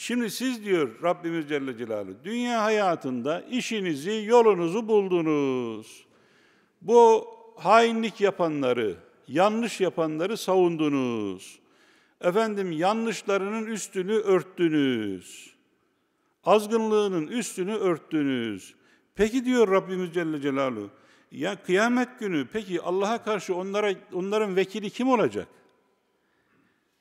Şimdi siz diyor Rabbimiz Celle Celaluhu, dünya hayatında işinizi, yolunuzu buldunuz. Bu hainlik yapanları, yanlış yapanları savundunuz. Efendim yanlışlarının üstünü örttünüz. Azgınlığının üstünü örttünüz. Peki diyor Rabbimiz Celle Celaluhu, ya kıyamet günü peki Allah'a karşı onlara onların vekili kim olacak?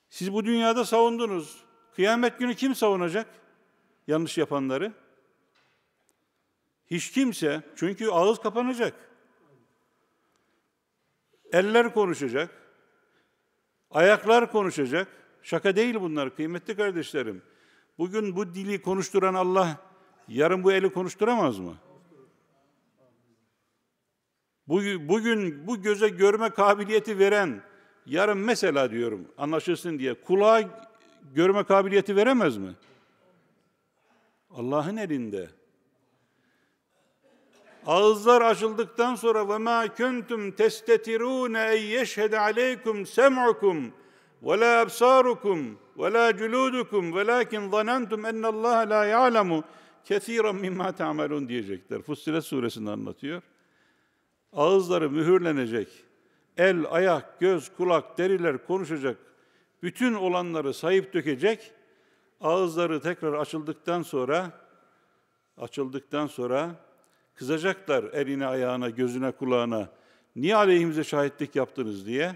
Siz bu dünyada savundunuz. Kıyamet günü kim savunacak yanlış yapanları? Hiç kimse. Çünkü ağız kapanacak. Eller konuşacak. Ayaklar konuşacak. Şaka değil bunlar kıymetli kardeşlerim. Bugün bu dili konuşturan Allah yarın bu eli konuşturamaz mı? Bugün bu göze görme kabiliyeti veren yarın mesela diyorum anlaşılsın diye kulağa görme kabiliyeti veremez mi? Allah'ın elinde. Ağızlar açıldıktan sonra ve ma kuntum testetirune ey yeşhede aleykum sem'ukum ve la absarukum ve la culudukum velakin zanentum ennallaha la ya'lemu kesiren mimma ta'malun diyecekler. Fussilet suresinde anlatıyor. Ağızları mühürlenecek. El, ayak, göz, kulak, deriler konuşacak bütün olanları sayıp dökecek. Ağızları tekrar açıldıktan sonra açıldıktan sonra kızacaklar eline, ayağına, gözüne, kulağına. Niye aleyhimize şahitlik yaptınız diye?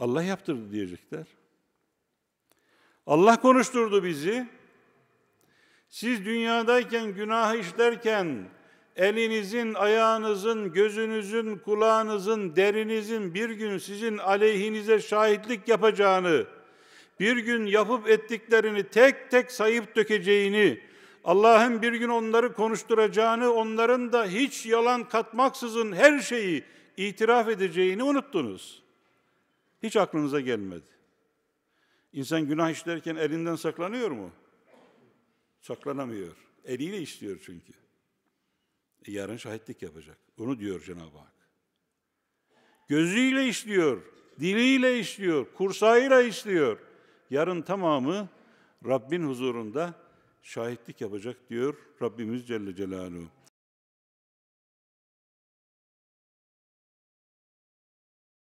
Allah yaptırdı diyecekler. Allah konuşturdu bizi. Siz dünyadayken günah işlerken elinizin, ayağınızın, gözünüzün, kulağınızın, derinizin bir gün sizin aleyhinize şahitlik yapacağını bir gün yapıp ettiklerini tek tek sayıp dökeceğini, Allah'ın bir gün onları konuşturacağını, onların da hiç yalan katmaksızın her şeyi itiraf edeceğini unuttunuz. Hiç aklınıza gelmedi. İnsan günah işlerken elinden saklanıyor mu? Saklanamıyor. Eliyle işliyor çünkü. E, yarın şahitlik yapacak. Onu diyor Cenab-ı Hak. Gözüyle işliyor, diliyle işliyor, kursağıyla işliyor yarın tamamı Rabbin huzurunda şahitlik yapacak diyor Rabbimiz Celle Celaluhu.